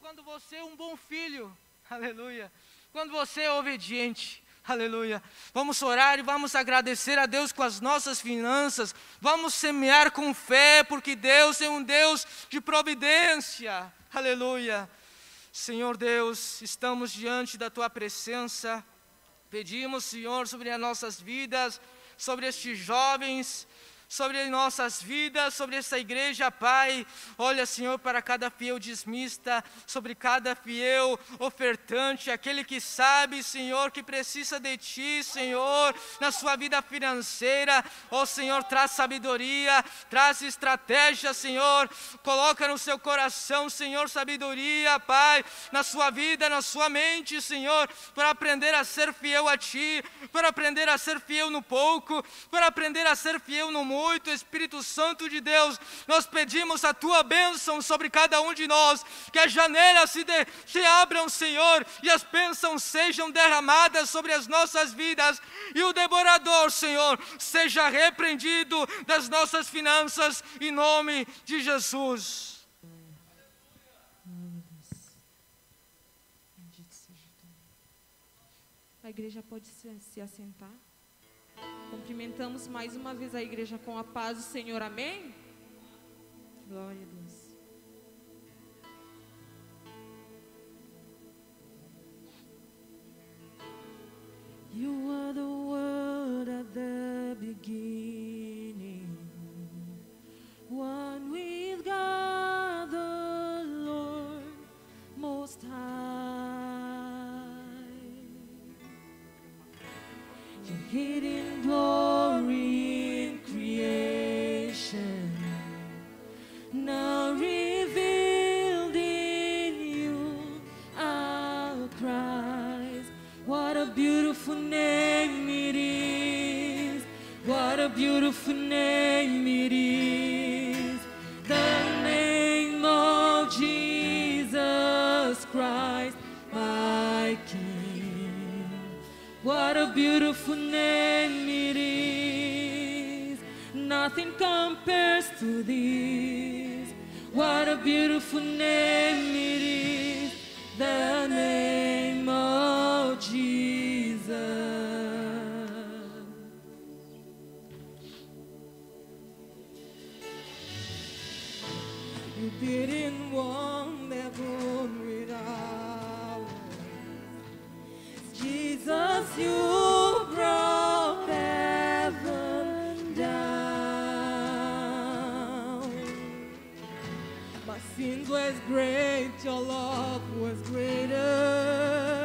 quando você é um bom filho, aleluia. Quando você é obediente, aleluia. Vamos orar e vamos agradecer a Deus com as nossas finanças. Vamos semear com fé, porque Deus é um Deus de providência, aleluia. Senhor Deus, estamos diante da tua presença. Pedimos, Senhor, sobre as nossas vidas, sobre estes jovens sobre nossas vidas, sobre essa igreja, Pai. Olha, Senhor, para cada fiel desmista, sobre cada fiel ofertante, aquele que sabe, Senhor, que precisa de Ti, Senhor, na sua vida financeira. Ó Senhor, traz sabedoria, traz estratégia, Senhor. Coloca no seu coração, Senhor, sabedoria, Pai, na sua vida, na sua mente, Senhor, para aprender a ser fiel a Ti, para aprender a ser fiel no pouco, para aprender a ser fiel no mundo 8, Espírito Santo de Deus, nós pedimos a tua bênção sobre cada um de nós, que as janelas se, de, se abram, Senhor, e as bênçãos sejam derramadas sobre as nossas vidas, e o devorador, Senhor, seja repreendido das nossas finanças, em nome de Jesus. A igreja pode se assentar experimentamos mais uma vez a igreja com a paz do Senhor. Amém? Glória a Deus. You are the word at the beginning. sins was great, your love was greater.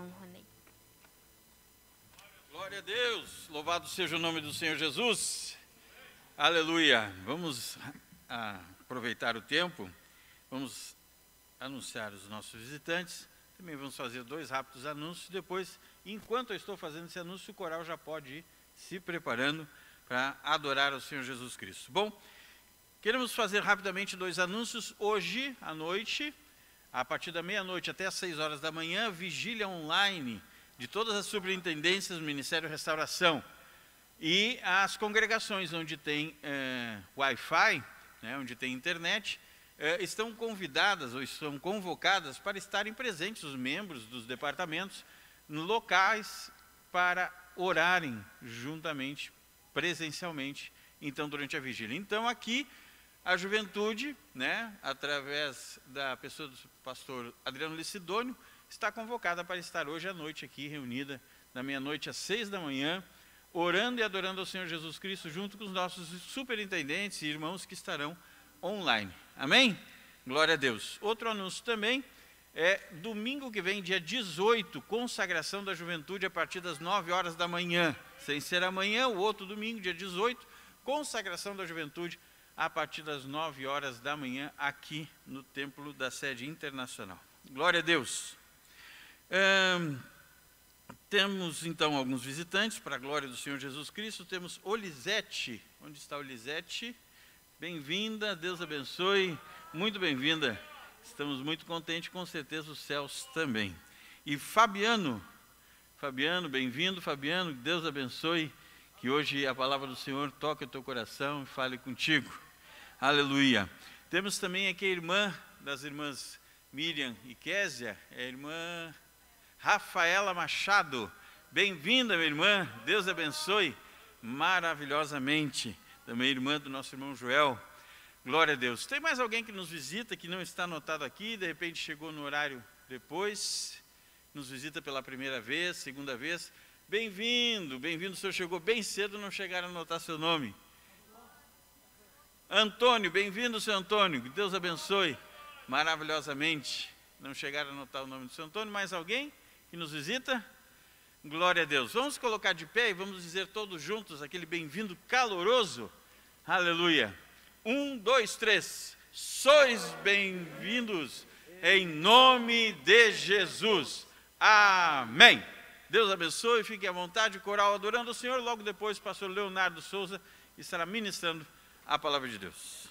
a Deus, louvado seja o nome do Senhor Jesus. Aleluia. Vamos aproveitar o tempo, vamos anunciar os nossos visitantes. Também vamos fazer dois rápidos anúncios. Depois, enquanto eu estou fazendo esse anúncio, o coral já pode ir se preparando para adorar ao Senhor Jesus Cristo. Bom, queremos fazer rapidamente dois anúncios. Hoje à noite, a partir da meia-noite até as seis horas da manhã, vigília online de todas as subintendências do Ministério da Restauração e as congregações onde tem eh, Wi-Fi, né, onde tem internet, eh, estão convidadas ou estão convocadas para estarem presentes os membros dos departamentos locais para orarem juntamente, presencialmente, então durante a vigília. Então aqui a juventude, né, através da pessoa do pastor Adriano Licidônio, está convocada para estar hoje à noite aqui reunida, da meia-noite às seis da manhã, orando e adorando ao Senhor Jesus Cristo, junto com os nossos superintendentes e irmãos que estarão online. Amém? Glória a Deus. Outro anúncio também é domingo que vem, dia 18, consagração da juventude a partir das 9 horas da manhã. Sem ser amanhã, o outro domingo, dia 18, consagração da juventude a partir das 9 horas da manhã aqui no Templo da Sede Internacional. Glória a Deus. É, temos então alguns visitantes, para a glória do Senhor Jesus Cristo. Temos Olisete. Onde está Olisete? Bem-vinda, Deus abençoe. Muito bem-vinda. Estamos muito contentes, com certeza os céus também. E Fabiano, Fabiano, bem-vindo, Fabiano, Deus abençoe. Que hoje a palavra do Senhor toque o teu coração e fale contigo. Aleluia. Temos também aqui a irmã das irmãs Miriam e Késia, é a irmã Rafaela Machado. Bem-vinda, minha irmã. Deus abençoe maravilhosamente. Também irmã do nosso irmão Joel. Glória a Deus. Tem mais alguém que nos visita que não está anotado aqui, de repente chegou no horário depois, nos visita pela primeira vez, segunda vez. Bem-vindo, bem-vindo. O senhor chegou bem cedo, não chegaram a anotar seu nome. Antônio, bem-vindo, seu Antônio. Deus abençoe maravilhosamente. Não chegaram a anotar o nome do seu Antônio. Mais alguém? que nos visita. Glória a Deus. Vamos colocar de pé e vamos dizer todos juntos aquele bem-vindo caloroso. Aleluia. Um, dois, três. Sois bem-vindos em nome de Jesus. Amém. Deus abençoe, fique à vontade, coral adorando o Senhor. Logo depois, pastor Leonardo Souza estará ministrando a palavra de Deus.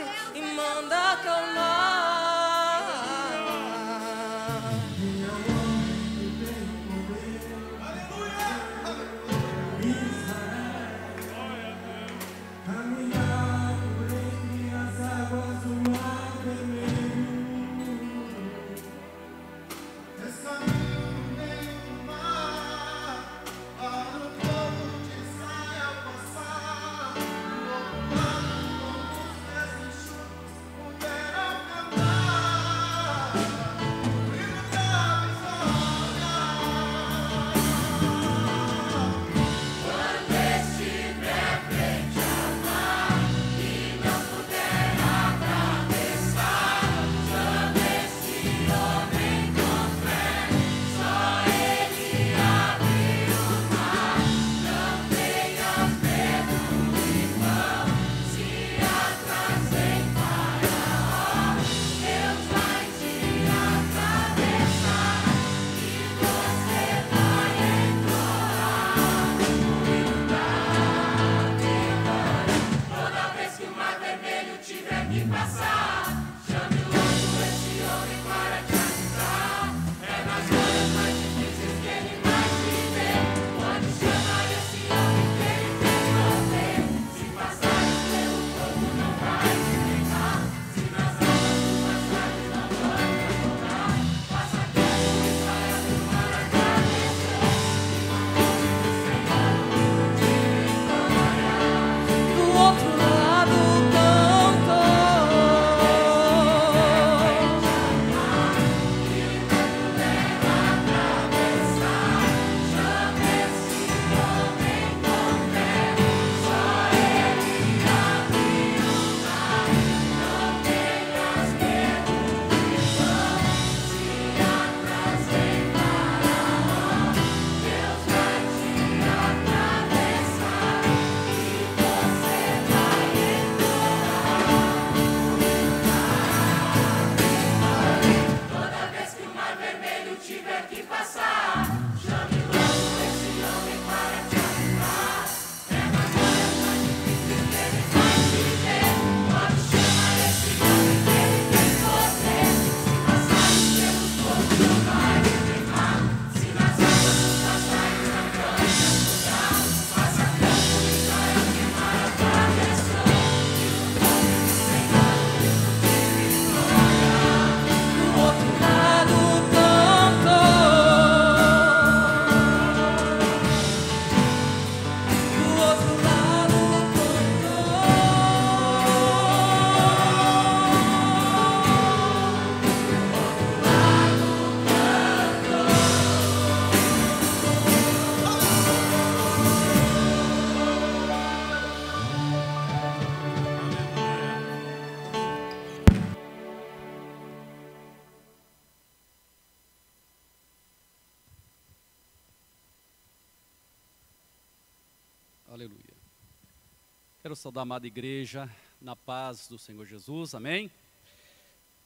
Quero saudar a amada igreja na paz do Senhor Jesus, amém?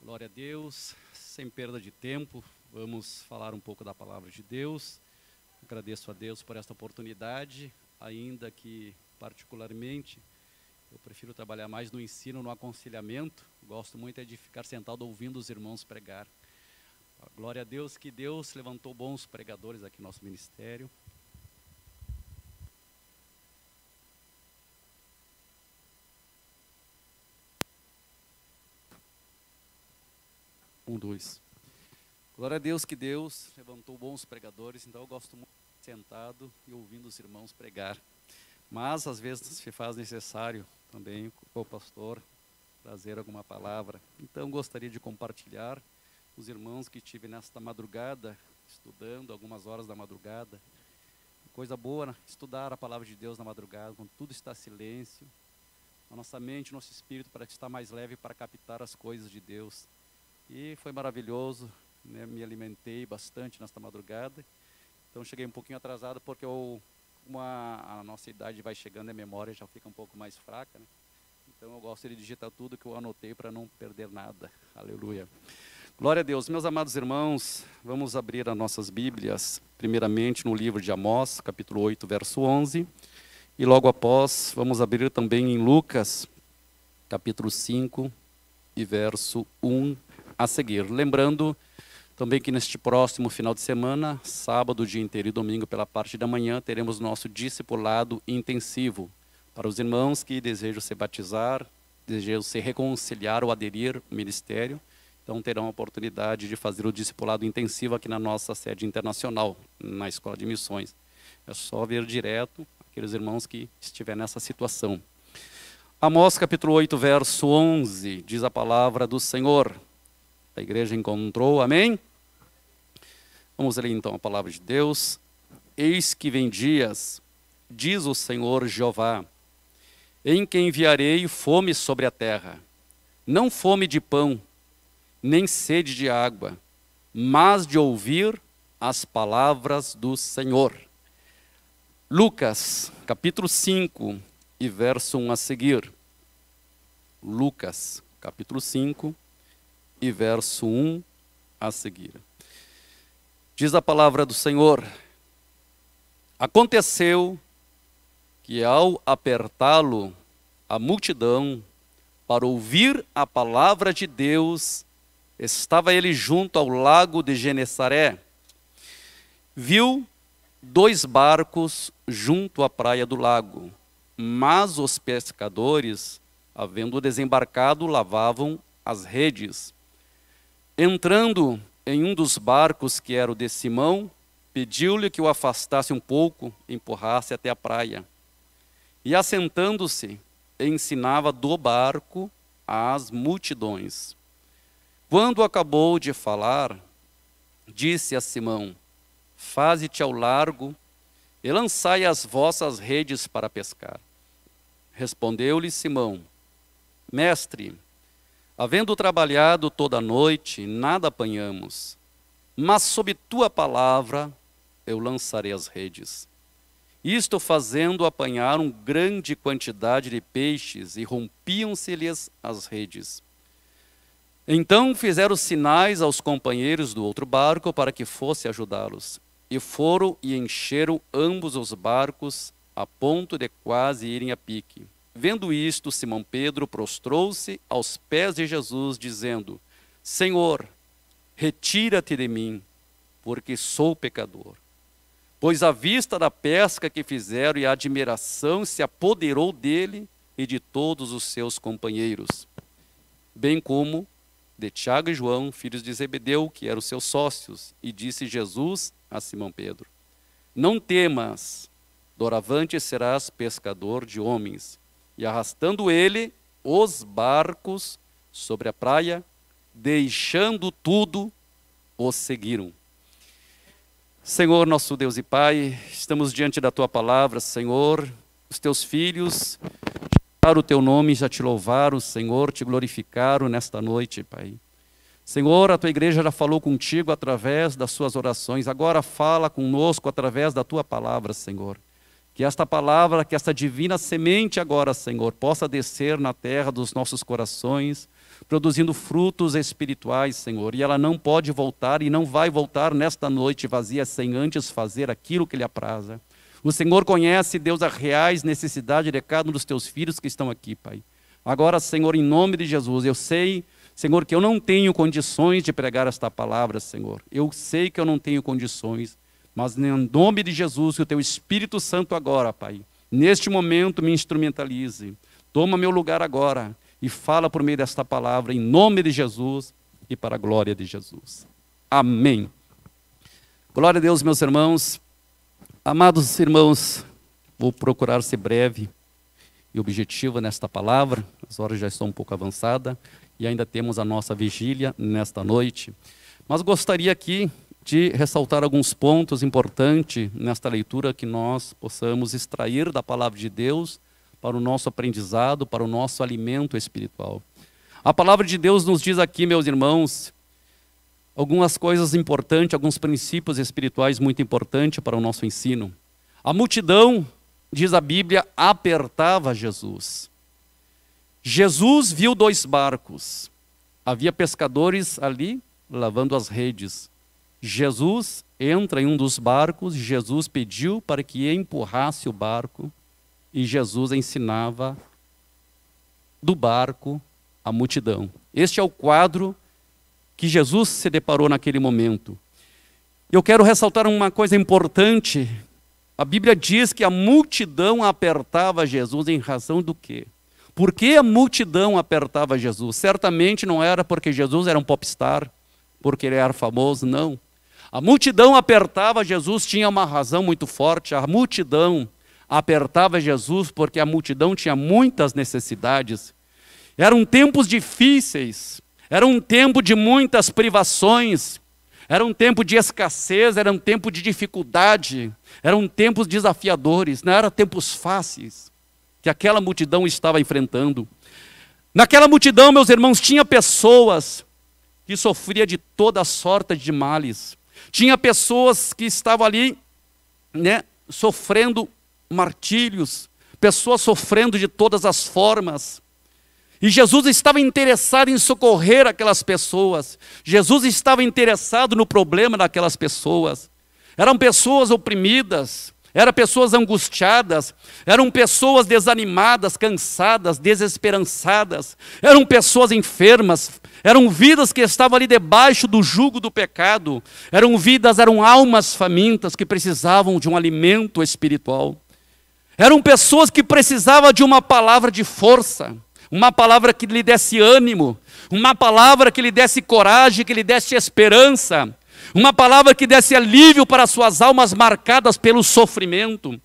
Glória a Deus, sem perda de tempo, vamos falar um pouco da palavra de Deus. Agradeço a Deus por esta oportunidade, ainda que particularmente eu prefiro trabalhar mais no ensino, no aconselhamento. Gosto muito é de ficar sentado ouvindo os irmãos pregar. Glória a Deus que Deus levantou bons pregadores aqui no nosso ministério. conduz. Glória a Deus que Deus levantou bons pregadores, então eu gosto muito sentado e ouvindo os irmãos pregar. Mas às vezes se faz necessário também o pastor trazer alguma palavra. Então gostaria de compartilhar os irmãos que tive nesta madrugada estudando algumas horas da madrugada. Coisa boa, né? estudar a palavra de Deus na madrugada, quando tudo está silêncio. A nossa mente, nosso espírito para estar mais leve para captar as coisas de Deus. E foi maravilhoso, né? me alimentei bastante nesta madrugada. Então cheguei um pouquinho atrasado porque eu, como a, nossa idade vai chegando, a memória já fica um pouco mais fraca. Né? Então eu gosto de digitar tudo que eu anotei para não perder nada. Aleluia. Glória a Deus. Meus amados irmãos, vamos abrir as nossas Bíblias, primeiramente no livro de Amós, capítulo 8, verso 11. E logo após, vamos abrir também em Lucas, capítulo 5 e verso 1 a seguir. Lembrando também que neste próximo final de semana, sábado, dia inteiro e domingo, pela parte da manhã, teremos nosso discipulado intensivo. Para os irmãos que desejam se batizar, desejam se reconciliar ou aderir ao ministério, então terão a oportunidade de fazer o discipulado intensivo aqui na nossa sede internacional, na Escola de Missões. É só ver direto aqueles irmãos que estiverem nessa situação. Amós capítulo 8, verso 11, diz a palavra do Senhor: a igreja encontrou, amém? Vamos ler então a palavra de Deus. Eis que vem dias, diz o Senhor Jeová, em que enviarei fome sobre a terra, não fome de pão, nem sede de água, mas de ouvir as palavras do Senhor. Lucas, capítulo 5 e verso 1 a seguir. Lucas, capítulo 5 e verso 1 a seguir. Diz a palavra do Senhor: Aconteceu que ao apertá-lo a multidão para ouvir a palavra de Deus, estava ele junto ao lago de Genesaré. Viu dois barcos junto à praia do lago, mas os pescadores, havendo desembarcado, lavavam as redes. Entrando em um dos barcos que era o de Simão, pediu-lhe que o afastasse um pouco, empurrasse até a praia. E assentando-se, ensinava do barco às multidões. Quando acabou de falar, disse a Simão: Faze-te ao largo e lançai as vossas redes para pescar. Respondeu-lhe Simão: Mestre, Havendo trabalhado toda noite, nada apanhamos, mas sob tua palavra eu lançarei as redes. Isto fazendo apanhar uma grande quantidade de peixes, e rompiam-se-lhes as redes. Então fizeram sinais aos companheiros do outro barco para que fosse ajudá-los. E foram e encheram ambos os barcos, a ponto de quase irem a pique. Vendo isto, Simão Pedro prostrou-se aos pés de Jesus, dizendo: Senhor, retira-te de mim, porque sou pecador. Pois a vista da pesca que fizeram e a admiração se apoderou dele e de todos os seus companheiros, bem como de Tiago e João, filhos de Zebedeu, que eram seus sócios, e disse Jesus a Simão Pedro: Não temas, doravante serás pescador de homens. E arrastando ele os barcos sobre a praia, deixando tudo, os seguiram. Senhor, nosso Deus e Pai, estamos diante da tua palavra, Senhor. Os teus filhos para o teu nome, já te louvaram, Senhor, te glorificaram nesta noite, Pai. Senhor, a tua igreja já falou contigo através das suas orações, agora fala conosco através da tua palavra, Senhor. Que esta palavra, que esta divina semente agora, Senhor, possa descer na terra dos nossos corações, produzindo frutos espirituais, Senhor. E ela não pode voltar e não vai voltar nesta noite vazia sem antes fazer aquilo que lhe apraza. O Senhor conhece, Deus, as reais necessidades de cada um dos teus filhos que estão aqui, Pai. Agora, Senhor, em nome de Jesus, eu sei, Senhor, que eu não tenho condições de pregar esta palavra, Senhor. Eu sei que eu não tenho condições. Mas em nome de Jesus, que o teu Espírito Santo agora, Pai, neste momento me instrumentalize. Toma meu lugar agora e fala por meio desta palavra, em nome de Jesus e para a glória de Jesus. Amém. Glória a Deus, meus irmãos. Amados irmãos, vou procurar ser breve e objetivo nesta palavra. As horas já estão um pouco avançadas e ainda temos a nossa vigília nesta noite. Mas gostaria aqui de ressaltar alguns pontos importantes nesta leitura que nós possamos extrair da palavra de Deus para o nosso aprendizado, para o nosso alimento espiritual. A palavra de Deus nos diz aqui, meus irmãos, algumas coisas importantes, alguns princípios espirituais muito importantes para o nosso ensino. A multidão, diz a Bíblia, apertava Jesus. Jesus viu dois barcos. Havia pescadores ali lavando as redes. Jesus entra em um dos barcos, Jesus pediu para que empurrasse o barco e Jesus ensinava do barco a multidão. Este é o quadro que Jesus se deparou naquele momento. Eu quero ressaltar uma coisa importante. A Bíblia diz que a multidão apertava Jesus em razão do quê? Por que a multidão apertava Jesus? Certamente não era porque Jesus era um popstar, porque ele era famoso, não. A multidão apertava Jesus, tinha uma razão muito forte. A multidão apertava Jesus porque a multidão tinha muitas necessidades. Eram tempos difíceis, era um tempo de muitas privações, era um tempo de escassez, era um tempo de dificuldade, eram tempos desafiadores, não eram tempos fáceis que aquela multidão estava enfrentando. Naquela multidão, meus irmãos, tinha pessoas que sofria de toda sorte de males. Tinha pessoas que estavam ali, né, sofrendo martírios, pessoas sofrendo de todas as formas. E Jesus estava interessado em socorrer aquelas pessoas. Jesus estava interessado no problema daquelas pessoas. Eram pessoas oprimidas, eram pessoas angustiadas, eram pessoas desanimadas, cansadas, desesperançadas, eram pessoas enfermas, eram vidas que estavam ali debaixo do jugo do pecado. Eram vidas, eram almas famintas que precisavam de um alimento espiritual. Eram pessoas que precisavam de uma palavra de força, uma palavra que lhe desse ânimo, uma palavra que lhe desse coragem, que lhe desse esperança, uma palavra que desse alívio para suas almas marcadas pelo sofrimento.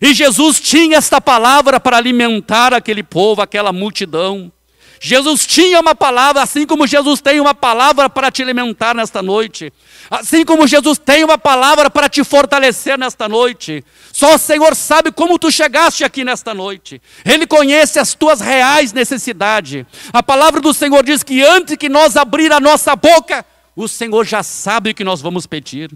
E Jesus tinha esta palavra para alimentar aquele povo, aquela multidão. Jesus tinha uma palavra, assim como Jesus tem uma palavra para te alimentar nesta noite, assim como Jesus tem uma palavra para te fortalecer nesta noite. Só o Senhor sabe como tu chegaste aqui nesta noite, Ele conhece as tuas reais necessidades. A palavra do Senhor diz que antes que nós abrir a nossa boca, o Senhor já sabe o que nós vamos pedir.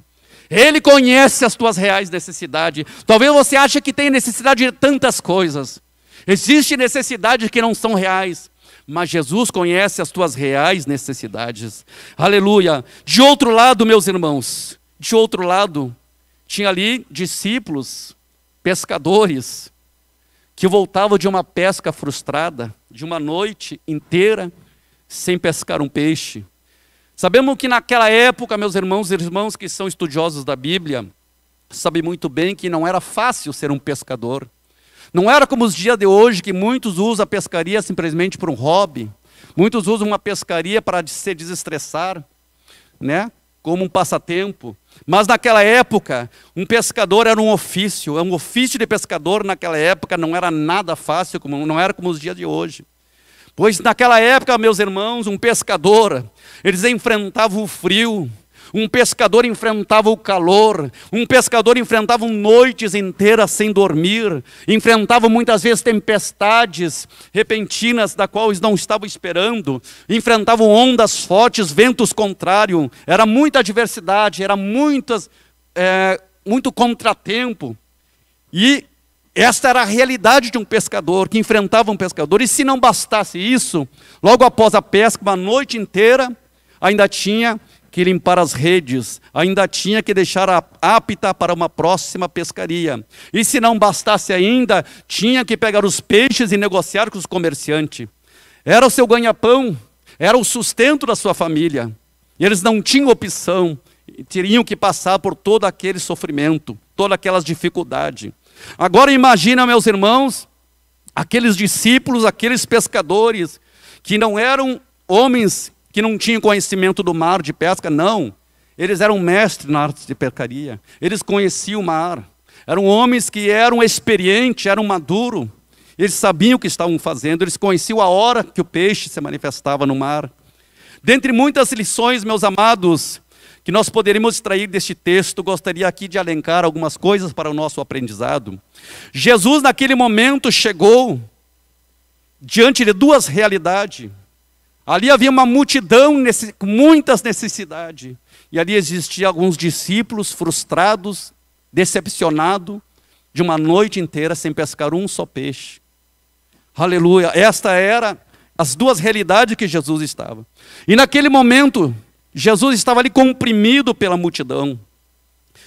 Ele conhece as tuas reais necessidades. Talvez você ache que tem necessidade de tantas coisas. Existem necessidades que não são reais mas Jesus conhece as tuas reais necessidades. Aleluia. De outro lado, meus irmãos, de outro lado, tinha ali discípulos, pescadores, que voltavam de uma pesca frustrada, de uma noite inteira sem pescar um peixe. Sabemos que naquela época, meus irmãos e irmãs que são estudiosos da Bíblia, sabem muito bem que não era fácil ser um pescador. Não era como os dias de hoje, que muitos usam a pescaria simplesmente por um hobby. Muitos usam uma pescaria para se desestressar, né? como um passatempo. Mas naquela época, um pescador era um ofício. Um ofício de pescador naquela época não era nada fácil, não era como os dias de hoje. Pois naquela época, meus irmãos, um pescador, eles enfrentavam o frio, um pescador enfrentava o calor, um pescador enfrentava noites inteiras sem dormir, enfrentava muitas vezes tempestades repentinas da qual eles não estavam esperando, enfrentavam ondas fortes, ventos contrários, era muita adversidade, era muitas, é, muito contratempo. E esta era a realidade de um pescador que enfrentava um pescador. E se não bastasse isso, logo após a pesca, uma noite inteira, ainda tinha que limpar as redes, ainda tinha que deixar a apta para uma próxima pescaria. E se não bastasse ainda, tinha que pegar os peixes e negociar com os comerciantes. Era o seu ganha-pão, era o sustento da sua família. E eles não tinham opção, teriam que passar por todo aquele sofrimento, todas aquelas dificuldades. Agora imagina, meus irmãos, aqueles discípulos, aqueles pescadores, que não eram homens que não tinham conhecimento do mar de pesca, não. Eles eram mestres na arte de pescaria, eles conheciam o mar, eram homens que eram experientes, eram maduros, eles sabiam o que estavam fazendo, eles conheciam a hora que o peixe se manifestava no mar. Dentre muitas lições, meus amados, que nós poderíamos extrair deste texto, gostaria aqui de alencar algumas coisas para o nosso aprendizado. Jesus, naquele momento, chegou diante de duas realidades. Ali havia uma multidão com muitas necessidades. E ali existiam alguns discípulos frustrados, decepcionados, de uma noite inteira sem pescar um só peixe. Aleluia. Esta era as duas realidades que Jesus estava. E naquele momento, Jesus estava ali comprimido pela multidão.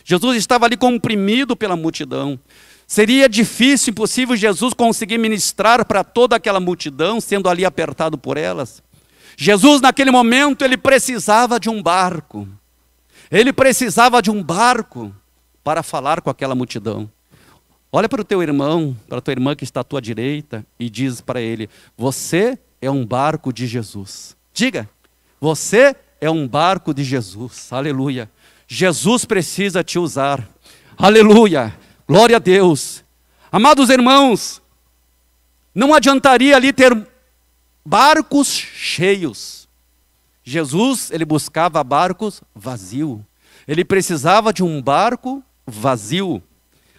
Jesus estava ali comprimido pela multidão. Seria difícil, impossível Jesus conseguir ministrar para toda aquela multidão, sendo ali apertado por elas. Jesus, naquele momento, ele precisava de um barco. Ele precisava de um barco para falar com aquela multidão. Olha para o teu irmão, para a tua irmã que está à tua direita e diz para ele: Você é um barco de Jesus. Diga, você é um barco de Jesus. Aleluia. Jesus precisa te usar. Aleluia. Glória a Deus. Amados irmãos, não adiantaria ali ter barcos cheios. Jesus, ele buscava barcos vazio. Ele precisava de um barco vazio.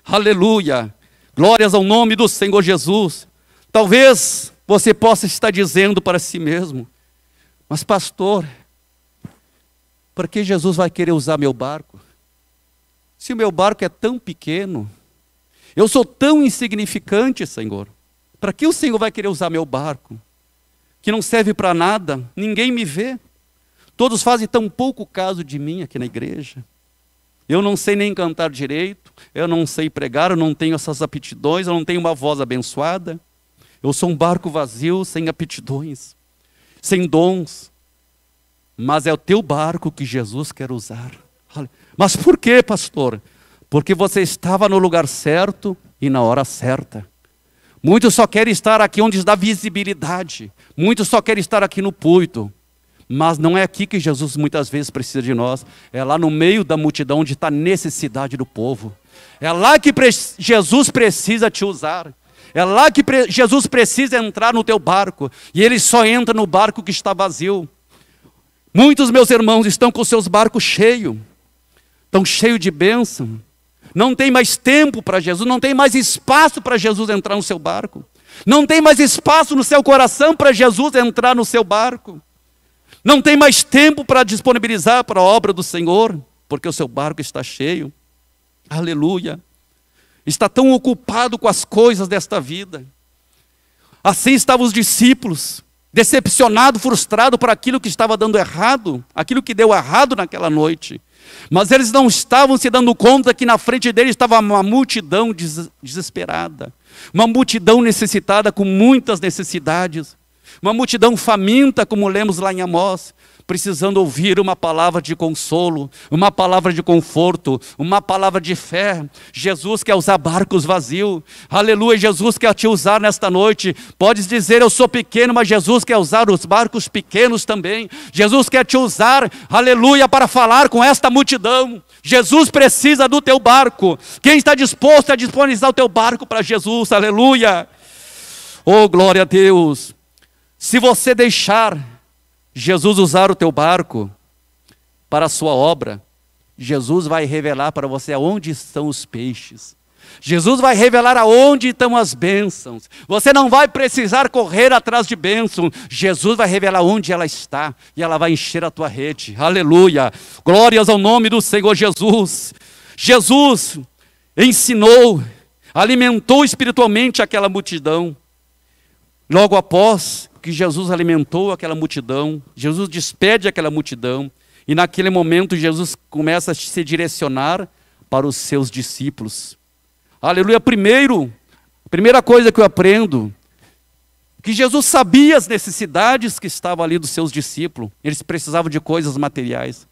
Aleluia! Glórias ao nome do Senhor Jesus. Talvez você possa estar dizendo para si mesmo: Mas, pastor, para que Jesus vai querer usar meu barco? Se o meu barco é tão pequeno, eu sou tão insignificante, Senhor, para que o Senhor vai querer usar meu barco? que não serve para nada, ninguém me vê. Todos fazem tão pouco caso de mim aqui na igreja. Eu não sei nem cantar direito, eu não sei pregar, eu não tenho essas aptidões, eu não tenho uma voz abençoada. Eu sou um barco vazio, sem aptidões, sem dons. Mas é o teu barco que Jesus quer usar. Mas por quê, pastor? Porque você estava no lugar certo e na hora certa. Muitos só querem estar aqui onde dá visibilidade. Muitos só querem estar aqui no púlpito. Mas não é aqui que Jesus muitas vezes precisa de nós. É lá no meio da multidão onde está a necessidade do povo. É lá que pre Jesus precisa te usar. É lá que pre Jesus precisa entrar no teu barco. E ele só entra no barco que está vazio. Muitos meus irmãos estão com seus barcos cheios. Estão cheios de bênção não tem mais tempo para Jesus, não tem mais espaço para Jesus entrar no seu barco, não tem mais espaço no seu coração para Jesus entrar no seu barco, não tem mais tempo para disponibilizar para a obra do Senhor, porque o seu barco está cheio. Aleluia. Está tão ocupado com as coisas desta vida. Assim estavam os discípulos, decepcionado, frustrado por aquilo que estava dando errado, aquilo que deu errado naquela noite. Mas eles não estavam se dando conta que na frente deles estava uma multidão des desesperada, uma multidão necessitada com muitas necessidades, uma multidão faminta, como lemos lá em Amós, precisando ouvir uma palavra de consolo, uma palavra de conforto, uma palavra de fé. Jesus quer usar barcos vazios. Aleluia, Jesus quer te usar nesta noite. Podes dizer, eu sou pequeno, mas Jesus quer usar os barcos pequenos também. Jesus quer te usar, aleluia, para falar com esta multidão. Jesus precisa do teu barco. Quem está disposto a disponibilizar o teu barco para Jesus? Aleluia. Oh, glória a Deus. Se você deixar Jesus usar o teu barco para a sua obra, Jesus vai revelar para você aonde estão os peixes. Jesus vai revelar aonde estão as bênçãos. Você não vai precisar correr atrás de bênçãos. Jesus vai revelar onde ela está e ela vai encher a tua rede. Aleluia! Glórias ao nome do Senhor Jesus. Jesus ensinou, alimentou espiritualmente aquela multidão. Logo após, que Jesus alimentou aquela multidão, Jesus despede aquela multidão, e naquele momento Jesus começa a se direcionar para os seus discípulos. Aleluia! Primeiro, primeira coisa que eu aprendo, que Jesus sabia as necessidades que estavam ali dos seus discípulos, eles precisavam de coisas materiais.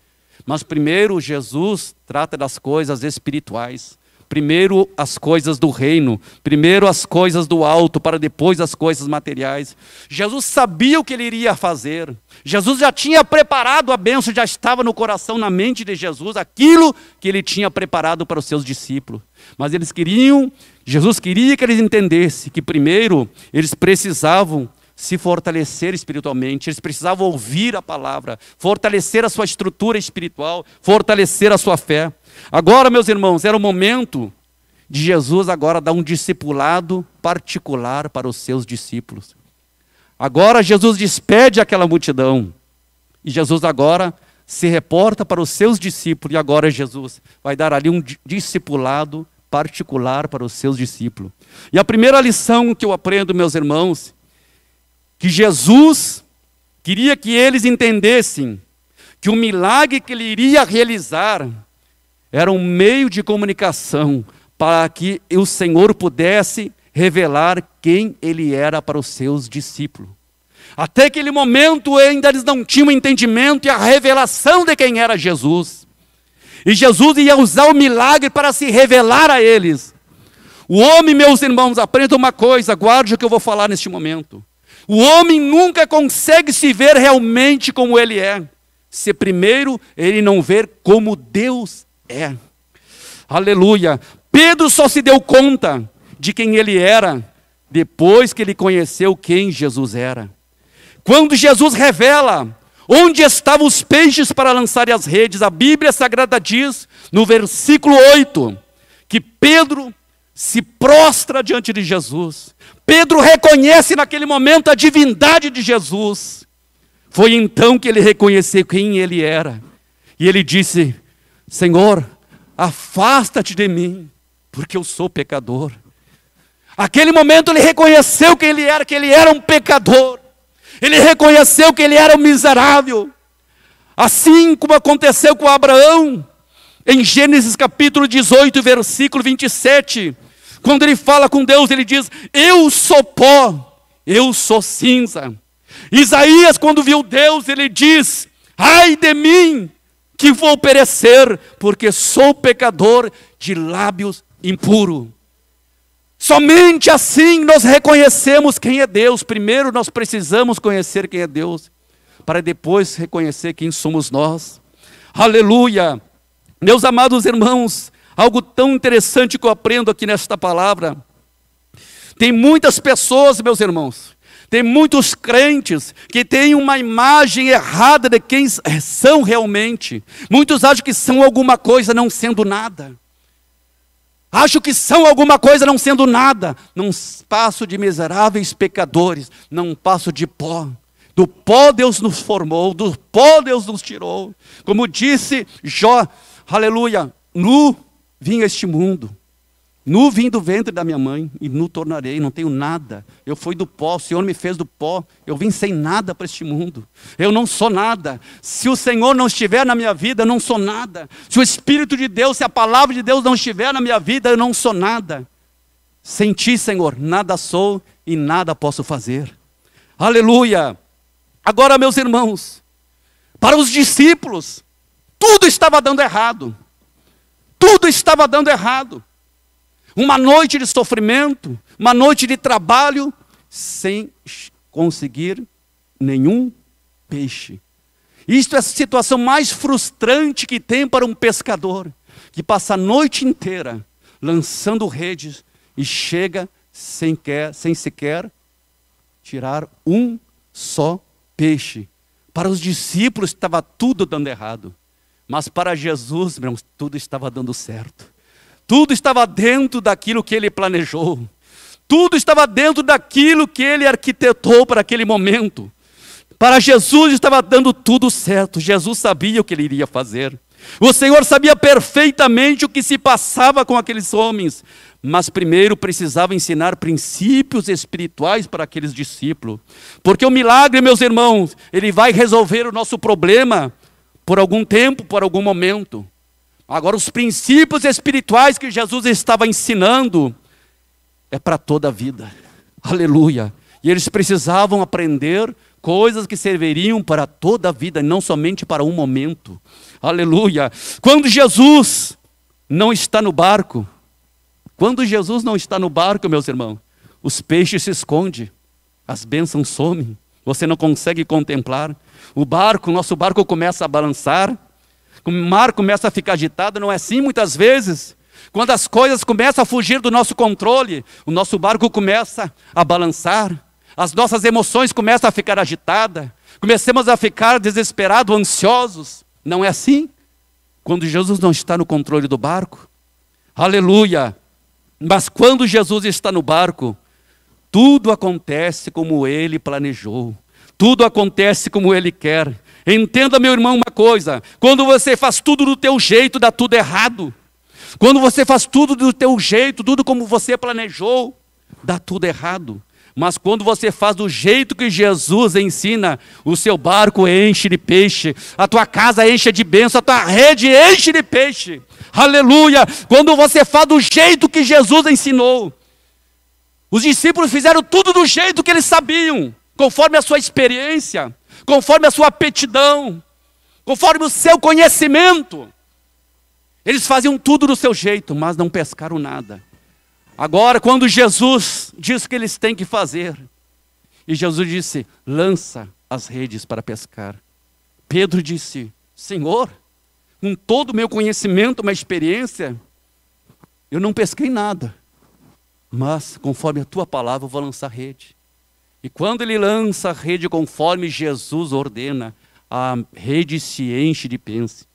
Mas primeiro Jesus trata das coisas espirituais. Primeiro as coisas do reino, primeiro as coisas do alto, para depois as coisas materiais. Jesus sabia o que ele iria fazer. Jesus já tinha preparado a bênção, já estava no coração, na mente de Jesus, aquilo que ele tinha preparado para os seus discípulos. Mas eles queriam, Jesus queria que eles entendessem que primeiro eles precisavam se fortalecer espiritualmente, eles precisavam ouvir a palavra, fortalecer a sua estrutura espiritual, fortalecer a sua fé. Agora, meus irmãos, era o momento de Jesus agora dar um discipulado particular para os seus discípulos. Agora Jesus despede aquela multidão. E Jesus agora se reporta para os seus discípulos. E agora Jesus vai dar ali um discipulado particular para os seus discípulos. E a primeira lição que eu aprendo, meus irmãos, que Jesus queria que eles entendessem que o milagre que ele iria realizar era um meio de comunicação para que o Senhor pudesse revelar quem ele era para os seus discípulos. Até aquele momento ainda eles não tinham entendimento e a revelação de quem era Jesus. E Jesus ia usar o milagre para se revelar a eles. O homem, meus irmãos, aprenda uma coisa, guarde o que eu vou falar neste momento. O homem nunca consegue se ver realmente como ele é, se primeiro ele não ver como Deus é. Aleluia. Pedro só se deu conta de quem ele era depois que ele conheceu quem Jesus era. Quando Jesus revela onde estavam os peixes para lançar as redes, a Bíblia Sagrada diz, no versículo 8, que Pedro se prostra diante de Jesus. Pedro reconhece naquele momento a divindade de Jesus. Foi então que ele reconheceu quem ele era. E ele disse: Senhor, afasta-te de mim, porque eu sou pecador. Aquele momento ele reconheceu que ele era, que ele era um pecador. Ele reconheceu que ele era um miserável. Assim como aconteceu com Abraão, em Gênesis capítulo 18, versículo 27, quando ele fala com Deus, ele diz: Eu sou pó, eu sou cinza. Isaías, quando viu Deus, ele diz: Ai de mim, que vou perecer, porque sou pecador de lábios impuro. Somente assim nós reconhecemos quem é Deus. Primeiro nós precisamos conhecer quem é Deus, para depois reconhecer quem somos nós. Aleluia! Meus amados irmãos, algo tão interessante que eu aprendo aqui nesta palavra. Tem muitas pessoas, meus irmãos, tem muitos crentes que têm uma imagem errada de quem são realmente. Muitos acham que são alguma coisa não sendo nada. Acham que são alguma coisa não sendo nada. Não passo de miseráveis pecadores, não passo de pó. Do pó Deus nos formou, do pó Deus nos tirou. Como disse Jó, aleluia, nu vim este mundo, Nu vim do ventre da minha mãe e nu tornarei, não tenho nada. Eu fui do pó, o Senhor me fez do pó. Eu vim sem nada para este mundo. Eu não sou nada. Se o Senhor não estiver na minha vida, eu não sou nada. Se o Espírito de Deus, se a palavra de Deus não estiver na minha vida, eu não sou nada. Sem ti, Senhor, nada sou e nada posso fazer. Aleluia! Agora, meus irmãos, para os discípulos, tudo estava dando errado. Tudo estava dando errado uma noite de sofrimento, uma noite de trabalho, sem conseguir nenhum peixe. Isto é a situação mais frustrante que tem para um pescador, que passa a noite inteira lançando redes e chega sem, quer, sem sequer tirar um só peixe. Para os discípulos estava tudo dando errado, mas para Jesus, tudo estava dando certo. Tudo estava dentro daquilo que ele planejou. Tudo estava dentro daquilo que ele arquitetou para aquele momento. Para Jesus estava dando tudo certo. Jesus sabia o que ele iria fazer. O Senhor sabia perfeitamente o que se passava com aqueles homens, mas primeiro precisava ensinar princípios espirituais para aqueles discípulos. Porque o milagre, meus irmãos, ele vai resolver o nosso problema por algum tempo, por algum momento. Agora, os princípios espirituais que Jesus estava ensinando é para toda a vida. Aleluia. E eles precisavam aprender coisas que serviriam para toda a vida, não somente para um momento. Aleluia. Quando Jesus não está no barco, quando Jesus não está no barco, meus irmãos, os peixes se escondem, as bênçãos somem, você não consegue contemplar. O barco, nosso barco começa a balançar, o mar começa a ficar agitado, não é assim muitas vezes? Quando as coisas começam a fugir do nosso controle, o nosso barco começa a balançar, as nossas emoções começam a ficar agitadas, começamos a ficar desesperados, ansiosos. Não é assim? Quando Jesus não está no controle do barco, aleluia! Mas quando Jesus está no barco, tudo acontece como ele planejou, tudo acontece como ele quer. Entenda, meu irmão, uma coisa: quando você faz tudo do teu jeito, dá tudo errado. Quando você faz tudo do teu jeito, tudo como você planejou, dá tudo errado. Mas quando você faz do jeito que Jesus ensina, o seu barco enche de peixe, a tua casa enche de bênção, a tua rede enche de peixe. Aleluia! Quando você faz do jeito que Jesus ensinou, os discípulos fizeram tudo do jeito que eles sabiam, conforme a sua experiência conforme a sua aptidão, conforme o seu conhecimento. Eles faziam tudo do seu jeito, mas não pescaram nada. Agora, quando Jesus diz o que eles têm que fazer, e Jesus disse: lança as redes para pescar. Pedro disse: Senhor, com todo o meu conhecimento, uma experiência, eu não pesquei nada, mas conforme a tua palavra, eu vou lançar rede. E quando ele lança a rede conforme Jesus ordena, a rede se enche de pence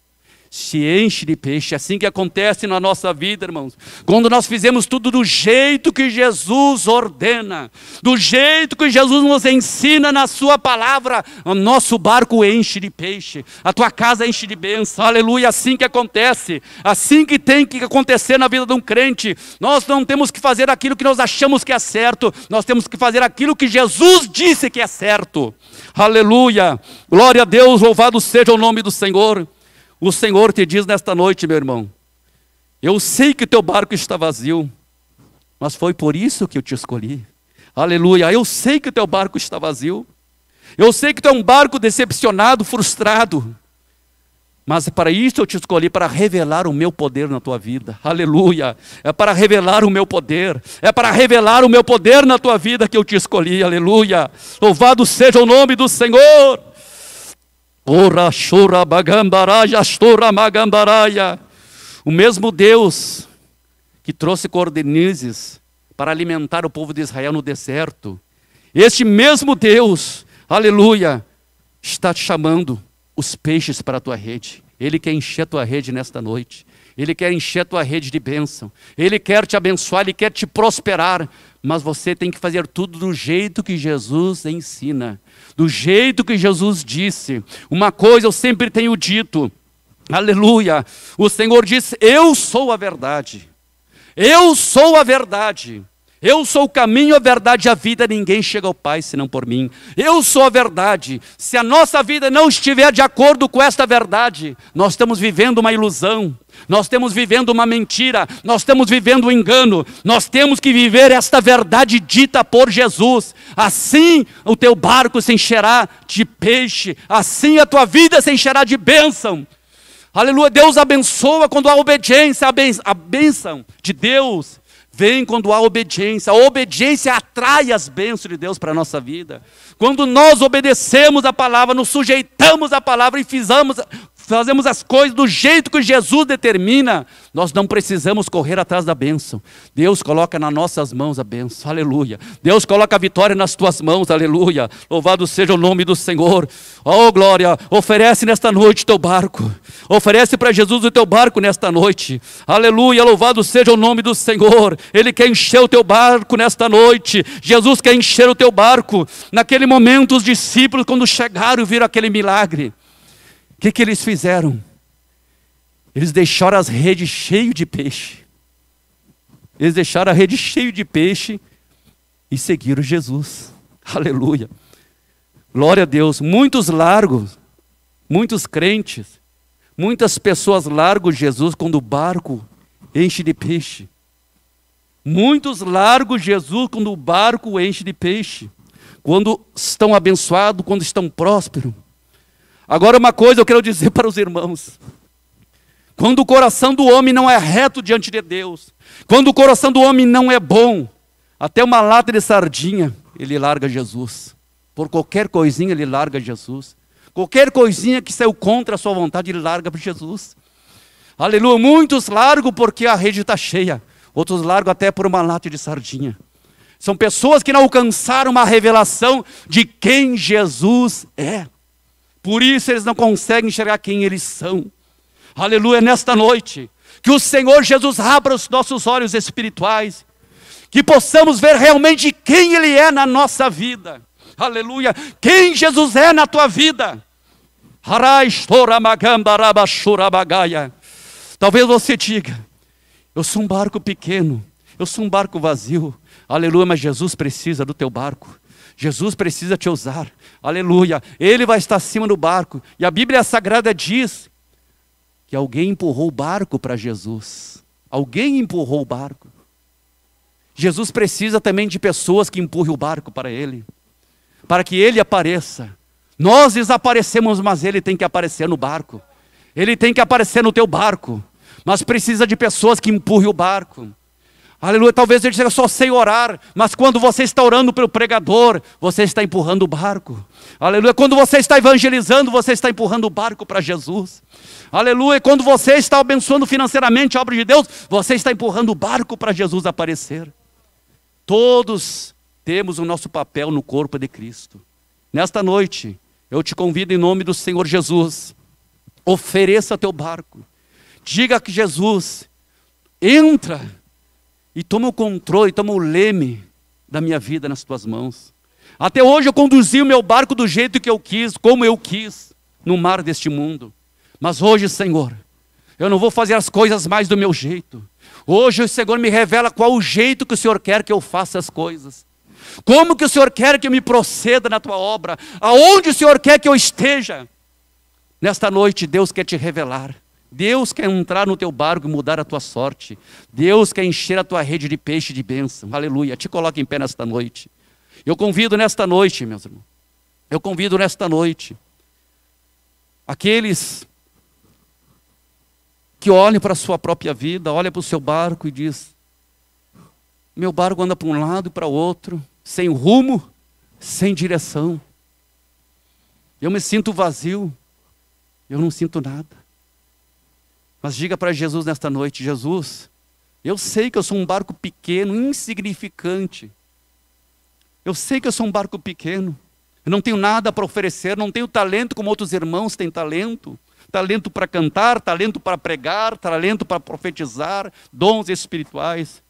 se enche de peixe. É assim que acontece na nossa vida, irmãos. Quando nós fizemos tudo do jeito que Jesus ordena, do jeito que Jesus nos ensina na Sua palavra, o nosso barco enche de peixe, a tua casa enche de bênção. Aleluia. Assim que acontece, assim que tem que acontecer na vida de um crente. Nós não temos que fazer aquilo que nós achamos que é certo, nós temos que fazer aquilo que Jesus disse que é certo. Aleluia. Glória a Deus, louvado seja o nome do Senhor. O Senhor te diz nesta noite, meu irmão: Eu sei que teu barco está vazio, mas foi por isso que eu te escolhi. Aleluia, eu sei que teu barco está vazio. Eu sei que tu é um barco decepcionado, frustrado. Mas é para isso eu te escolhi, para revelar o meu poder na tua vida. Aleluia. É para revelar o meu poder. É para revelar o meu poder na tua vida que eu te escolhi. Aleluia. Louvado seja o nome do Senhor chora, O mesmo Deus que trouxe cordonizes para alimentar o povo de Israel no deserto, este mesmo Deus, aleluia, está te chamando os peixes para a tua rede. Ele quer encher a tua rede nesta noite. Ele quer encher a tua rede de bênção. Ele quer te abençoar, ele quer te prosperar. Mas você tem que fazer tudo do jeito que Jesus ensina do jeito que Jesus disse. Uma coisa eu sempre tenho dito, aleluia, o Senhor disse: Eu sou a verdade. Eu sou a verdade. Eu sou o caminho, a verdade e a vida, ninguém chega ao Pai senão por mim. Eu sou a verdade. Se a nossa vida não estiver de acordo com esta verdade, nós estamos vivendo uma ilusão, nós estamos vivendo uma mentira, nós estamos vivendo um engano. Nós temos que viver esta verdade dita por Jesus. Assim o teu barco se encherá de peixe, assim a tua vida se encherá de bênção. Aleluia, Deus abençoa quando há obediência, a bênção de Deus Vem quando há obediência. A obediência atrai as bênçãos de Deus para a nossa vida. Quando nós obedecemos a palavra, nos sujeitamos à palavra e fizemos fazemos as coisas do jeito que Jesus determina, nós não precisamos correr atrás da bênção. Deus coloca nas nossas mãos a bênção, aleluia. Deus coloca a vitória nas tuas mãos, aleluia. Louvado seja o nome do Senhor. Oh glória, oferece nesta noite o teu barco. Oferece para Jesus o teu barco nesta noite. Aleluia, louvado seja o nome do Senhor. Ele quer encher o teu barco nesta noite. Jesus quer encher o teu barco. Naquele momento os discípulos quando chegaram viram aquele milagre. O que, que eles fizeram? Eles deixaram as redes cheias de peixe. Eles deixaram a rede cheia de peixe e seguiram Jesus. Aleluia. Glória a Deus. Muitos largos, muitos crentes, muitas pessoas largam Jesus quando o barco enche de peixe. Muitos largam Jesus quando o barco enche de peixe. Quando estão abençoados, quando estão prósperos. Agora, uma coisa eu quero dizer para os irmãos. Quando o coração do homem não é reto diante de Deus, quando o coração do homem não é bom, até uma lata de sardinha, ele larga Jesus. Por qualquer coisinha, ele larga Jesus. Qualquer coisinha que saiu contra a sua vontade, ele larga para Jesus. Aleluia. Muitos largam porque a rede está cheia. Outros largam até por uma lata de sardinha. São pessoas que não alcançaram uma revelação de quem Jesus é. Por isso eles não conseguem enxergar quem eles são. Aleluia, nesta noite, que o Senhor Jesus abra os nossos olhos espirituais, que possamos ver realmente quem Ele é na nossa vida. Aleluia, quem Jesus é na tua vida. Talvez você diga: Eu sou um barco pequeno, eu sou um barco vazio. Aleluia, mas Jesus precisa do teu barco. Jesus precisa te usar, aleluia. Ele vai estar acima do barco. E a Bíblia Sagrada diz que alguém empurrou o barco para Jesus. Alguém empurrou o barco. Jesus precisa também de pessoas que empurrem o barco para ele, para que ele apareça. Nós desaparecemos, mas ele tem que aparecer no barco. Ele tem que aparecer no teu barco. Mas precisa de pessoas que empurrem o barco. Aleluia. Talvez ele diga, só sei orar. Mas quando você está orando pelo pregador, você está empurrando o barco. Aleluia. Quando você está evangelizando, você está empurrando o barco para Jesus. Aleluia. Quando você está abençoando financeiramente a obra de Deus, você está empurrando o barco para Jesus aparecer. Todos temos o nosso papel no corpo de Cristo. Nesta noite, eu te convido em nome do Senhor Jesus. Ofereça teu barco. Diga que Jesus entra e toma o controle, toma o leme da minha vida nas tuas mãos. Até hoje eu conduzi o meu barco do jeito que eu quis, como eu quis, no mar deste mundo. Mas hoje, Senhor, eu não vou fazer as coisas mais do meu jeito. Hoje o Senhor me revela qual o jeito que o Senhor quer que eu faça as coisas. Como que o Senhor quer que eu me proceda na tua obra? Aonde o Senhor quer que eu esteja? Nesta noite, Deus quer te revelar Deus quer entrar no teu barco e mudar a tua sorte. Deus quer encher a tua rede de peixe de bênção. Aleluia. Te coloca em pé nesta noite. Eu convido nesta noite, meus irmãos. Eu convido nesta noite aqueles que olham para a sua própria vida, olham para o seu barco e diz: Meu barco anda para um lado e para o outro, sem rumo, sem direção. Eu me sinto vazio. Eu não sinto nada. Mas diga para Jesus nesta noite: Jesus, eu sei que eu sou um barco pequeno, insignificante. Eu sei que eu sou um barco pequeno. Eu não tenho nada para oferecer, não tenho talento como outros irmãos têm talento. Talento para cantar, talento para pregar, talento para profetizar, dons espirituais.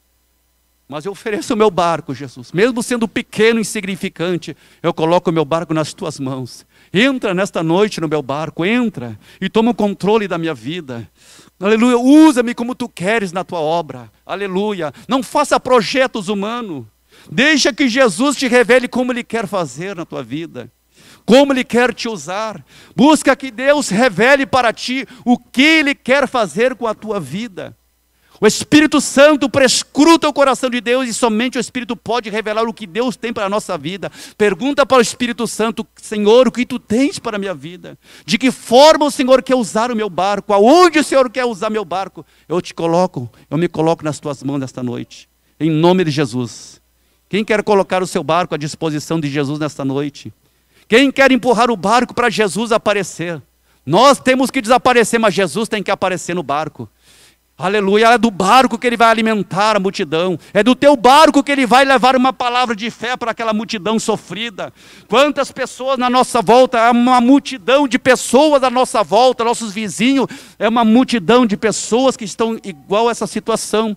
Mas eu ofereço o meu barco, Jesus. Mesmo sendo pequeno, insignificante, eu coloco o meu barco nas tuas mãos. Entra nesta noite no meu barco, entra e toma o controle da minha vida. Aleluia, usa-me como tu queres na tua obra. Aleluia. Não faça projetos humanos. Deixa que Jesus te revele como ele quer fazer na tua vida. Como ele quer te usar. Busca que Deus revele para ti o que ele quer fazer com a tua vida. O Espírito Santo prescruta o coração de Deus e somente o Espírito pode revelar o que Deus tem para a nossa vida. Pergunta para o Espírito Santo, Senhor, o que tu tens para a minha vida? De que forma o Senhor quer usar o meu barco? Aonde o Senhor quer usar meu barco? Eu te coloco, eu me coloco nas tuas mãos nesta noite. Em nome de Jesus. Quem quer colocar o seu barco à disposição de Jesus nesta noite? Quem quer empurrar o barco para Jesus aparecer? Nós temos que desaparecer, mas Jesus tem que aparecer no barco. Aleluia, é do barco que ele vai alimentar a multidão, é do teu barco que ele vai levar uma palavra de fé para aquela multidão sofrida. Quantas pessoas na nossa volta, é uma multidão de pessoas à nossa volta, nossos vizinhos, é uma multidão de pessoas que estão igual a essa situação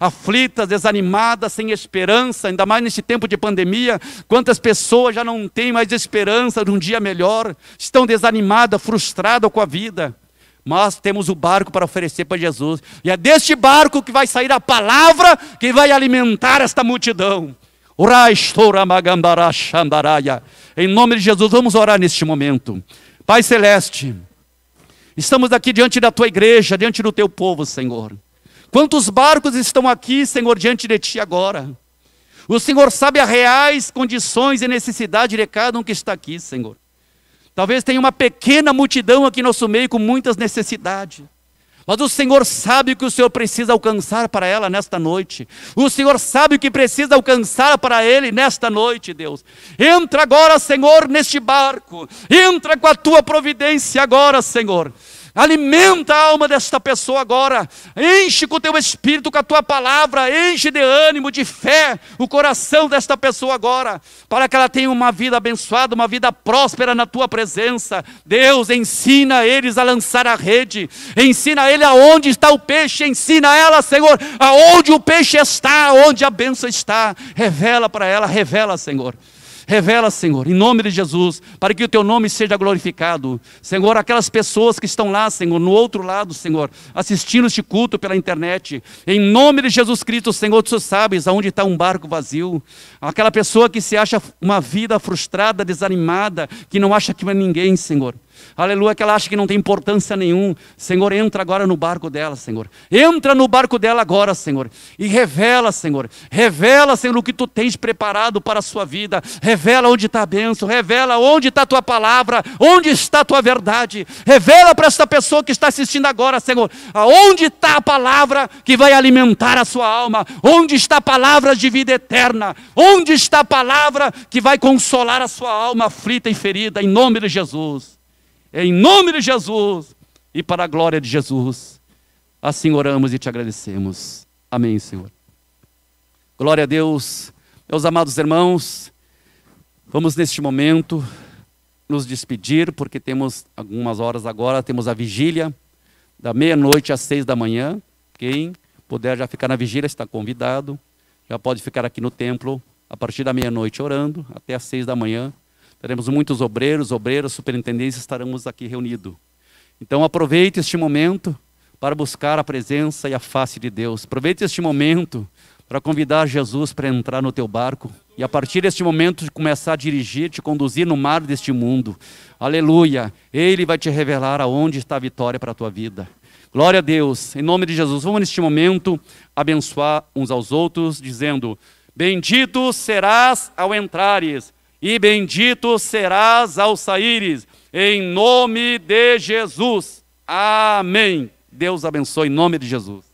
aflitas, desanimadas, sem esperança, ainda mais nesse tempo de pandemia. Quantas pessoas já não têm mais esperança de um dia melhor, estão desanimadas, frustradas com a vida. Nós temos o barco para oferecer para Jesus. E é deste barco que vai sair a palavra que vai alimentar esta multidão. Em nome de Jesus, vamos orar neste momento. Pai Celeste, estamos aqui diante da tua igreja, diante do teu povo, Senhor. Quantos barcos estão aqui, Senhor, diante de ti agora? O Senhor sabe as reais condições e necessidade de cada um que está aqui, Senhor. Talvez tenha uma pequena multidão aqui no nosso meio com muitas necessidades. Mas o Senhor sabe o que o Senhor precisa alcançar para ela nesta noite. O Senhor sabe o que precisa alcançar para ele nesta noite, Deus. Entra agora, Senhor, neste barco. Entra com a tua providência agora, Senhor. Alimenta a alma desta pessoa agora. Enche com o teu espírito, com a tua palavra. Enche de ânimo, de fé o coração desta pessoa agora. Para que ela tenha uma vida abençoada, uma vida próspera na tua presença. Deus, ensina eles a lançar a rede. Ensina ele aonde está o peixe. Ensina ela, Senhor, aonde o peixe está, aonde a bênção está. Revela para ela, revela, Senhor. Revela, Senhor, em nome de Jesus, para que o teu nome seja glorificado. Senhor, aquelas pessoas que estão lá, Senhor, no outro lado, Senhor, assistindo este culto pela internet, em nome de Jesus Cristo, Senhor, tu sabes aonde está um barco vazio. Aquela pessoa que se acha uma vida frustrada, desanimada, que não acha que vai ninguém, Senhor aleluia, que ela acha que não tem importância nenhum. Senhor, entra agora no barco dela, Senhor. Entra no barco dela agora, Senhor. E revela, Senhor. Revela, Senhor, o que tu tens preparado para a sua vida. Revela onde está a bênção. Revela onde está a tua palavra. Onde está a tua verdade. Revela para esta pessoa que está assistindo agora, Senhor. Aonde está a palavra que vai alimentar a sua alma? Onde está a palavra de vida eterna? Onde está a palavra que vai consolar a sua alma aflita e ferida? Em nome de Jesus. É em nome de Jesus e para a glória de Jesus. Assim oramos e te agradecemos. Amém, Senhor. Glória a Deus. Meus amados irmãos, vamos neste momento nos despedir, porque temos algumas horas agora, temos a vigília da meia-noite às seis da manhã. Quem puder já ficar na vigília está convidado, já pode ficar aqui no templo a partir da meia-noite orando até às seis da manhã. Teremos muitos obreiros, obreiras, superintendentes, estaremos aqui reunidos. Então aproveite este momento para buscar a presença e a face de Deus. Aproveite este momento para convidar Jesus para entrar no teu barco e a partir deste momento começar a dirigir, te conduzir no mar deste mundo. Aleluia! Ele vai te revelar aonde está a vitória para a tua vida. Glória a Deus. Em nome de Jesus, vamos neste momento abençoar uns aos outros, dizendo: Bendito serás ao entrares e bendito serás ao saíres, em nome de Jesus. Amém. Deus abençoe em nome de Jesus.